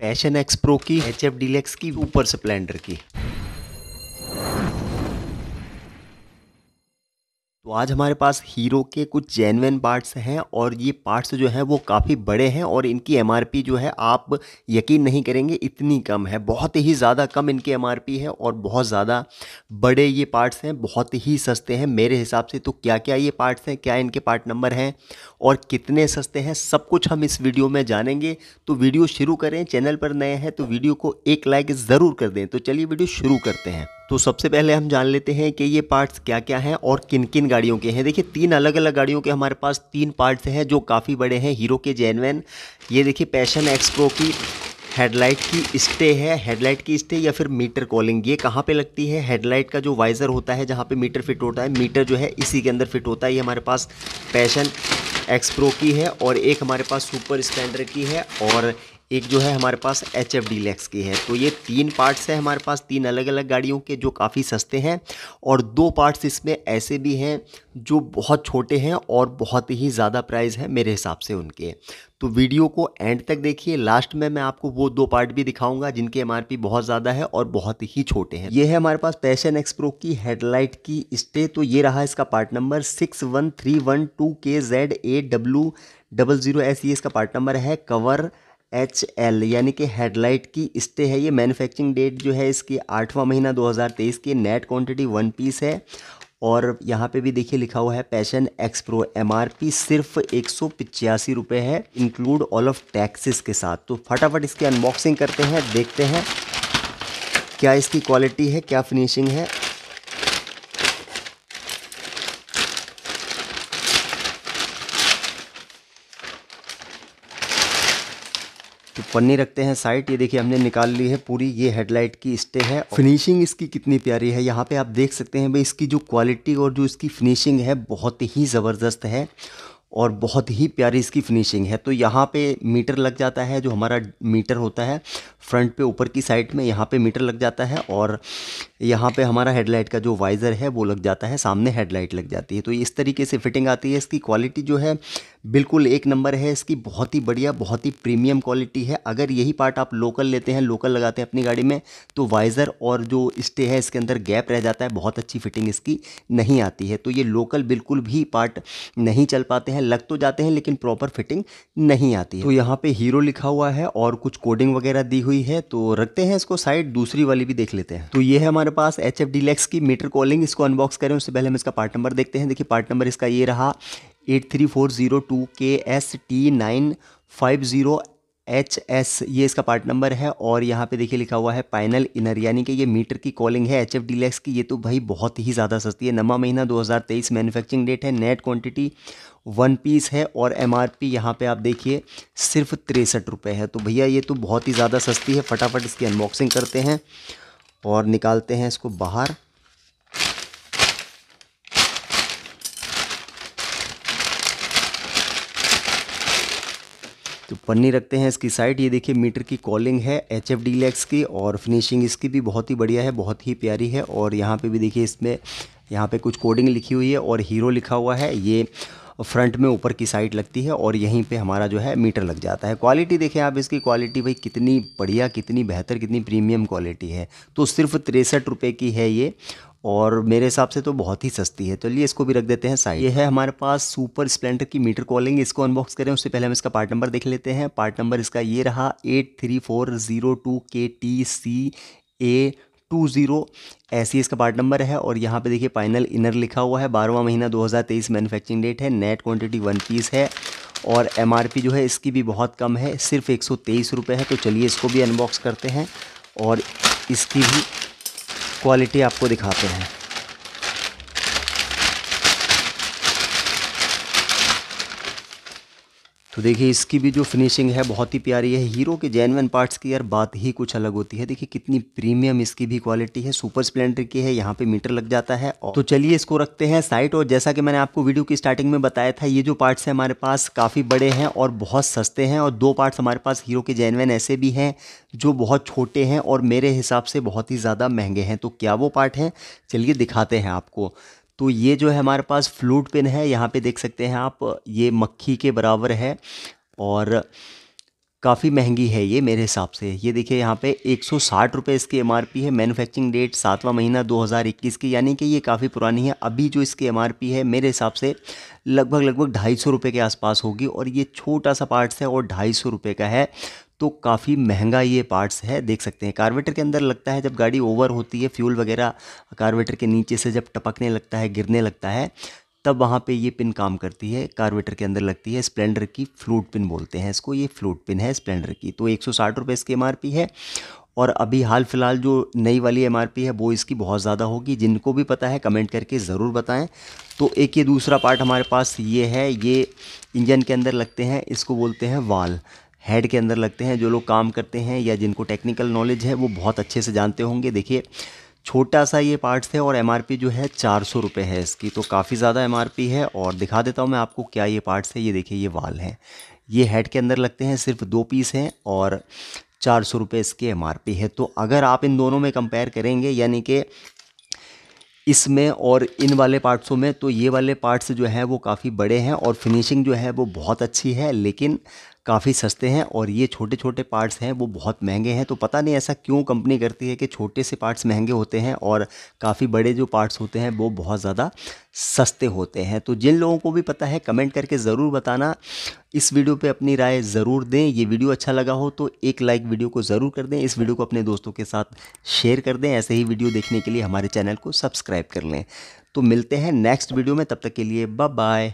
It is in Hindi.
पैशन एक्स प्रो की एच एफ डीलेक्स की ऊपर स्प्लेंडर की तो आज हमारे पास हीरो के कुछ जेनवन पार्ट्स हैं और ये पार्ट्स जो हैं वो काफ़ी बड़े हैं और इनकी एमआरपी जो है आप यकीन नहीं करेंगे इतनी कम है बहुत ही ज़्यादा कम इनकी एमआरपी है और बहुत ज़्यादा बड़े ये पार्ट्स हैं बहुत ही सस्ते हैं मेरे हिसाब से तो क्या क्या ये पार्ट्स हैं क्या इनके पार्ट नंबर हैं और कितने सस्ते हैं सब कुछ हम इस वीडियो में जानेंगे तो वीडियो शुरू करें चैनल पर नए हैं तो वीडियो को एक लाइक ज़रूर कर दें तो चलिए वीडियो शुरू करते हैं तो सबसे पहले हम जान लेते हैं कि ये पार्ट्स क्या क्या हैं और किन किन गाड़ियों के हैं देखिए तीन अलग अलग गाड़ियों के हमारे पास तीन पार्ट्स हैं जो काफ़ी बड़े हैं हीरो के जेनवेन ये देखिए पैशन एक्सप्रो की हेडलाइट की स्टे है हेडलाइट की स्टे या फिर मीटर कॉलिंग ये कहाँ पे लगती है हेडलाइट का जो वाइज़र होता है जहाँ पे मीटर फिट होता है मीटर जो है इसी के अंदर फिट होता है ये हमारे पास पैशन एक्सप्रो की है और एक हमारे पास सुपर स्प्लेंडर की है और एक जो है हमारे पास एच एफ डीलैक्स की है तो ये तीन पार्ट्स हैं हमारे पास तीन अलग अलग गाड़ियों के जो काफ़ी सस्ते हैं और दो पार्ट्स इसमें ऐसे भी हैं जो बहुत छोटे हैं और बहुत ही ज़्यादा प्राइस है मेरे हिसाब से उनके तो वीडियो को एंड तक देखिए लास्ट में मैं आपको वो दो पार्ट भी दिखाऊंगा जिनके एम बहुत ज़्यादा है और बहुत ही छोटे हैं ये है हमारे पास पैशन एक्सप्रो की हेडलाइट की स्टे तो ये रहा इसका part number six one three one two K Z A W double zero S ये इसका पार्ट नंबर है कवर एच एल यानी कि हेडलाइट की स्टे है ये मैन्युफैक्चरिंग डेट जो है इसकी आठवां महीना 2023 की नेट क्वांटिटी वन पीस है और यहाँ पे भी देखिए लिखा हुआ है पैशन एक्सप्रो एमआरपी सिर्फ एक सौ रुपये है इंक्लूड ऑल ऑफ टैक्सेस के साथ तो फटाफट इसकी अनबॉक्सिंग करते हैं देखते हैं क्या इसकी क्वालिटी है क्या फिनिशिंग है तो पन्नी रखते हैं साइड ये देखिए हमने निकाल ली है पूरी ये हेडलाइट की स्टे है फिनिशिंग इसकी कितनी प्यारी है यहाँ पे आप देख सकते हैं भाई इसकी जो क्वालिटी और जो इसकी फिनिशिंग है बहुत ही ज़बरदस्त है और बहुत ही प्यारी इसकी फिनिशिंग है तो यहाँ पे मीटर लग जाता है जो हमारा मीटर होता है फ्रंट पे ऊपर की साइड में यहाँ पे मीटर लग जाता है और यहाँ पे हमारा हेडलाइट का जो वाइज़र है वो लग जाता है सामने हेडलाइट लग जाती है तो इस तरीके से फिटिंग आती है इसकी क्वालिटी जो है बिल्कुल एक नंबर है इसकी बहुत ही बढ़िया बहुत ही प्रीमियम क्वालिटी है अगर यही पार्ट आप लोकल लेते हैं लोकल लगाते हैं अपनी गाड़ी में तो वाइज़र और जो स्टे है इसके अंदर गैप रह जाता है बहुत अच्छी फिटिंग इसकी नहीं आती है तो ये लोकल बिल्कुल भी पार्ट नहीं चल पाते हैं हैं लग तो जाते हैं लेकिन प्रॉपर फिटिंग नहीं आती है तो यहाँ पे हीरो लिखा हुआ है और कुछ कोडिंग वगैरह दी हुई है तो रखते हैं इसको साइड दूसरी वाली भी देख लेते हैं तो ये है हमारे पास एच एफ डीलेक्स की मीटर कॉलिंग इसको अनबॉक्स करें उससे पहले हम इसका पार्ट नंबर देखते हैं देखिए पार्ट नंबर इसका ये रहा eight three four zero two K S T nine five zero H S ये इसका पार्ट नंबर है और यहाँ पे देखिए लिखा हुआ है पाइनल इनर यानी कि ये मीटर की कॉलिंग है एच एफ डीलैक्स की ये तो भाई बहुत ही ज़्यादा सस्ती है नवा महीना 2023 मैन्युफैक्चरिंग डेट है नेट क्वांटिटी वन पीस है और एम आर पी यहाँ पर आप देखिए सिर्फ तिरसठ रुपये है तो भैया ये तो बहुत ही ज़्यादा सस्ती है फटाफट इसकी अनबॉक्सिंग करते हैं और निकालते हैं इसको बाहर तो पन्नी रखते हैं इसकी साइड ये देखिए मीटर की कॉलिंग है एच एफ डीलैक्स की और फिनिशिंग इसकी भी बहुत ही बढ़िया है बहुत ही प्यारी है और यहाँ पे भी देखिए इसमें यहाँ पे कुछ कोडिंग लिखी हुई है और हीरो लिखा हुआ है ये फ्रंट में ऊपर की साइड लगती है और यहीं पे हमारा जो है मीटर लग जाता है क्वालिटी देखें आप इसकी क्वालिटी भाई कितनी बढ़िया कितनी बेहतर कितनी प्रीमियम क्वालिटी है तो सिर्फ तिरसठ रुपये की है ये और मेरे हिसाब से तो बहुत ही सस्ती है चलिए तो इसको भी रख देते हैं साइड ये है हमारे पास सुपर स्प्लेंडर की मीटर कॉलिंग इसको अनबॉक्स करें उससे पहले हम इसका पार्ट नंबर देख लेते हैं पार्ट नंबर इसका ये रहा eight three four zero two K T C A two zero ऐसी इसका पार्ट नंबर है और यहाँ पे देखिए फाइनल इनर लिखा हुआ है बारहवा महीना 2023 मैन्युफैक्चरिंग डेट है नेट क्वांटिटी वन पीस है और एम जो है इसकी भी बहुत कम है सिर्फ एक सौ है तो चलिए इसको भी अनबॉक्स करते हैं और इसकी भी क्वालिटी आपको दिखाते हैं तो देखिए इसकी भी जो फिनिशिंग है बहुत ही प्यारी है हीरो के जेनवन पार्ट्स की यार बात ही कुछ अलग होती है देखिए कितनी प्रीमियम इसकी भी क्वालिटी है सुपर स्प्लेंडर की है यहाँ पे मीटर लग जाता है और तो चलिए इसको रखते हैं साइट और जैसा कि मैंने आपको वीडियो की स्टार्टिंग में बताया था ये जो पार्ट्स हैं हमारे पास काफ़ी बड़े हैं और बहुत सस्ते हैं और दो पार्ट्स हमारे पास हीरो के जेनवन ऐसे भी हैं जो बहुत छोटे हैं और मेरे हिसाब से बहुत ही ज़्यादा महंगे हैं तो क्या वो पार्ट हैं चलिए दिखाते हैं आपको तो ये जो है हमारे पास फ्लूट पिन है यहाँ पे देख सकते हैं आप ये मक्खी के बराबर है और काफ़ी महंगी है ये मेरे हिसाब से ये देखिए यहाँ पे एक सौ साठ रुपये इसकी एम है मैनुफैक्चरिंग डेट सातवां महीना 2021 की यानी कि ये काफ़ी पुरानी है अभी जो इसकी एम है मेरे हिसाब से लगभग लगभग ढाई सौ रुपये के आसपास होगी और ये छोटा सा पार्ट्स है और ढाई सौ रुपये का है तो काफ़ी महंगा ये पार्ट्स है देख सकते हैं कार्बेटर के अंदर लगता है जब गाड़ी ओवर होती है फ्यूल वगैरह कार्बेटर के नीचे से जब टपकने लगता है गिरने लगता है तब वहाँ पे ये पिन काम करती है कार्बेटर के अंदर लगती है स्प्लेंडर की फ्लूट पिन बोलते हैं इसको ये फ्लूट पिन है स्प्लेंडर की तो एक सौ इसकी एम है और अभी हाल फिलहाल जो नई वाली एम है वो इसकी बहुत ज़्यादा होगी जिनको भी पता है कमेंट करके ज़रूर बताएं तो एक ये दूसरा पार्ट हमारे पास ये है ये इंजन के अंदर लगते हैं इसको बोलते हैं वाल हेड के अंदर लगते हैं जो लोग काम करते हैं या जिनको टेक्निकल नॉलेज है वो बहुत अच्छे से जानते होंगे देखिए छोटा सा ये पार्ट्स है और एम जो है चार सौ रुपये है इसकी तो काफ़ी ज़्यादा एम है और दिखा देता हूँ मैं आपको क्या ये पार्ट्स है ये देखिए ये वाल हैं ये हेड के अंदर लगते हैं सिर्फ दो पीस हैं और चार सौ रुपये इसके एम है तो अगर आप इन दोनों में कंपेयर करेंगे यानी कि इसमें और इन वाले पार्ट्सों में तो ये वाले पार्ट्स जो हैं वो काफ़ी बड़े हैं और फिनिशिंग जो है वो बहुत अच्छी है लेकिन काफ़ी सस्ते हैं और ये छोटे छोटे पार्ट्स हैं वो बहुत महंगे हैं तो पता नहीं ऐसा क्यों कंपनी करती है कि छोटे से पार्ट्स महंगे होते हैं और काफ़ी बड़े जो पार्ट्स होते हैं वो बहुत ज़्यादा सस्ते होते हैं तो जिन लोगों को भी पता है कमेंट करके ज़रूर बताना इस वीडियो पे अपनी राय ज़रूर दें ये वीडियो अच्छा लगा हो तो एक लाइक वीडियो को ज़रूर कर दें इस वीडियो को अपने दोस्तों के साथ शेयर कर दें ऐसे ही वीडियो देखने के लिए हमारे चैनल को सब्सक्राइब कर लें तो मिलते हैं नेक्स्ट वीडियो में तब तक के लिए बाय बाय